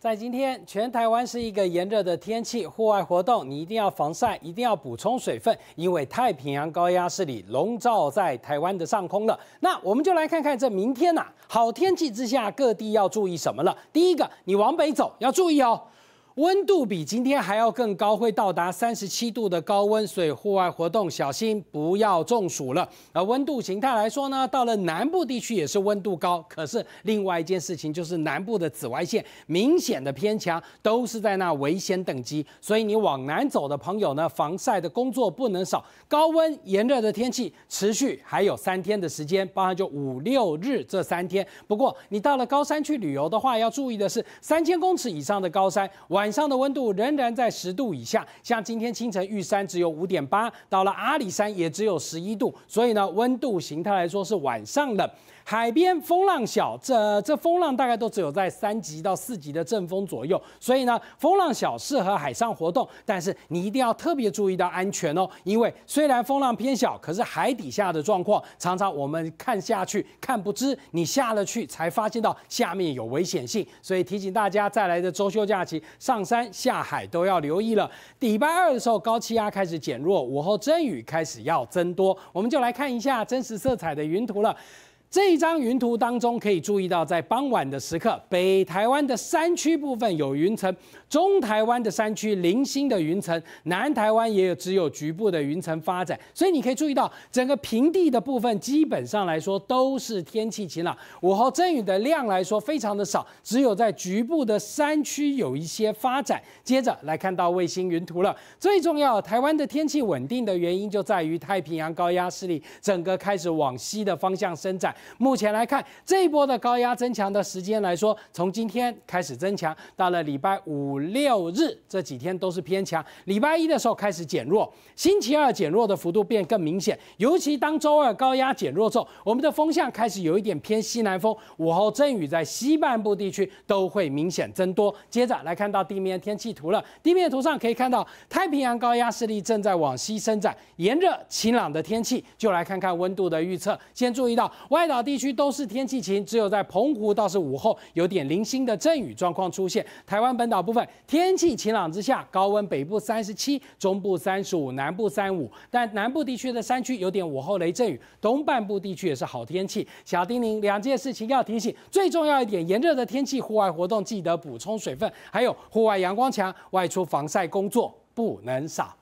在今天，全台湾是一个炎热的天气，户外活动你一定要防晒，一定要补充水分，因为太平洋高压势力笼罩在台湾的上空了。那我们就来看看这明天呐，好天气之下各地要注意什么了。第一个，你往北走要注意哦。温度比今天还要更高，会到达三十七度的高温，所以户外活动小心不要中暑了。而温度形态来说呢，到了南部地区也是温度高，可是另外一件事情就是南部的紫外线明显的偏强，都是在那危险等级，所以你往南走的朋友呢，防晒的工作不能少。高温炎热的天气持续还有三天的时间，包含就五六日这三天。不过你到了高山去旅游的话，要注意的是三千公尺以上的高山，完。晚上的温度仍然在十度以下，像今天清晨玉山只有五点八，到了阿里山也只有十一度，所以呢，温度形态来说是晚上的。海边风浪小，这这风浪大概都只有在三级到四级的阵风左右，所以呢，风浪小适合海上活动，但是你一定要特别注意到安全哦，因为虽然风浪偏小，可是海底下的状况常常我们看下去看不知，你下了去才发现到下面有危险性，所以提醒大家再来的周休假期上。上山下海都要留意了。礼拜二的时候，高气压开始减弱，午后阵雨开始要增多。我们就来看一下真实色彩的云图了。这一张云图当中，可以注意到，在傍晚的时刻，北台湾的山区部分有云层，中台湾的山区零星的云层，南台湾也有只有局部的云层发展。所以你可以注意到，整个平地的部分基本上来说都是天气晴朗，午后阵雨的量来说非常的少，只有在局部的山区有一些发展。接着来看到卫星云图了，最重要，台湾的天气稳定的原因就在于太平洋高压势力整个开始往西的方向伸展。目前来看，这一波的高压增强的时间来说，从今天开始增强，到了礼拜五六日这几天都是偏强。礼拜一的时候开始减弱，星期二减弱的幅度变更明显。尤其当周二高压减弱之后，我们的风向开始有一点偏西南风，午后阵雨在西半部地区都会明显增多。接着来看到地面天气图了，地面图上可以看到太平洋高压势力正在往西伸展，炎热晴朗的天气就来看看温度的预测。先注意到外。岛地区都是天气晴，只有在澎湖倒是午后有点零星的阵雨状况出现。台湾本岛部分天气晴朗之下，高温，北部三十七，中部三十五，南部三五。但南部地区的山区有点午后雷阵雨，东半部地区也是好天气。小叮咛两件事情要提醒，最重要一点，炎热的天气户外活动记得补充水分，还有户外阳光强，外出防晒工作不能少。